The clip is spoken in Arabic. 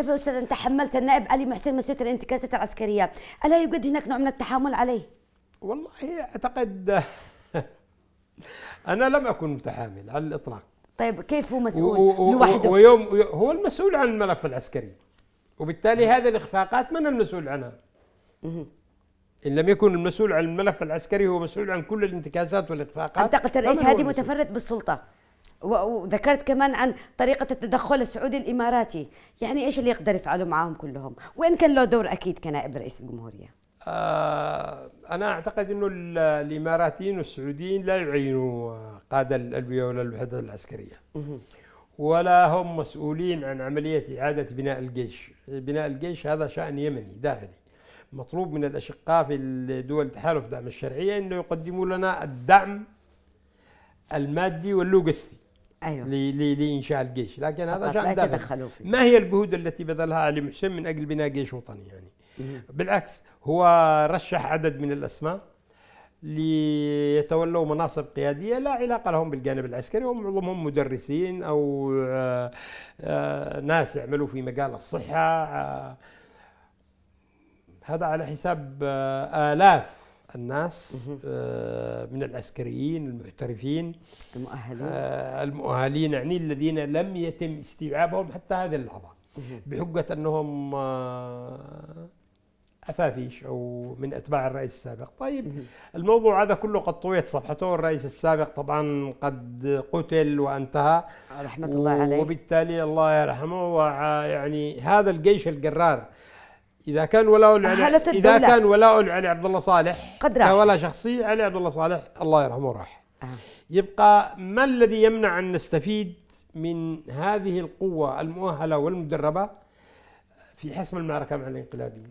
طيب يا استاذ انت حملت النائب علي محسن مسؤوليه الانتكاسات العسكريه، الا يوجد هناك نوع من التحامل عليه؟ والله اعتقد انا لم اكن متحامل على الاطلاق. طيب كيف هو مسؤول لوحده؟ ويوم هو المسؤول عن الملف العسكري. وبالتالي هذه الاخفاقات من المسؤول عنها؟ ان لم يكن المسؤول عن الملف العسكري هو مسؤول عن كل الانتكاسات والاخفاقات اعتقد الرئيس هادي متفرد بالسلطه وذكرت كمان عن طريقة التدخل السعودي الإماراتي يعني إيش اللي يقدر يفعله معاهم كلهم وإن كان له دور أكيد كنائب رئيس الجمهورية آه أنا أعتقد أنه الإماراتيين والسعوديين لا يعينوا قادة الألوية ولا الوحدة العسكرية ولا هم مسؤولين عن عملية إعادة بناء الجيش بناء الجيش هذا شأن يمني داخلي مطلوب من الأشقاء في دول تحالف دعم الشرعية أنه يقدموا لنا الدعم المادي واللوجستي أيوة. لانشاء الجيش لكن هذا شان فيه. ما هي الجهود التي بذلها علي محسن من اجل بناء جيش وطني يعني مه. بالعكس هو رشح عدد من الاسماء ليتولوا مناصب قياديه لا علاقه لهم بالجانب العسكري ومعظمهم مدرسين او آه، آه، ناس يعملوا في مجال الصحه آه، هذا على حساب الاف الناس آه، من العسكريين المحترفين المؤهلين آه، المؤهلين يعني الذين لم يتم استيعابهم حتى هذه اللحظة بحجة أنهم آه، أفافيش أو من أتباع الرئيس السابق طيب الموضوع هذا كله قد طويت صفحته الرئيس السابق طبعا قد قتل وانتهى رحمة الله عليه وبالتالي الله يرحمه ويعني هذا الجيش الجرار اذا كان ولاء العلي اذا كان ولاء العلي عبد الله صالح قد راح كولاء شخصي علي عبد الله صالح الله يرحمه راح آه. يبقى ما الذي يمنع ان نستفيد من هذه القوه المؤهله والمدربه في حسم المعركه مع الانقلابيين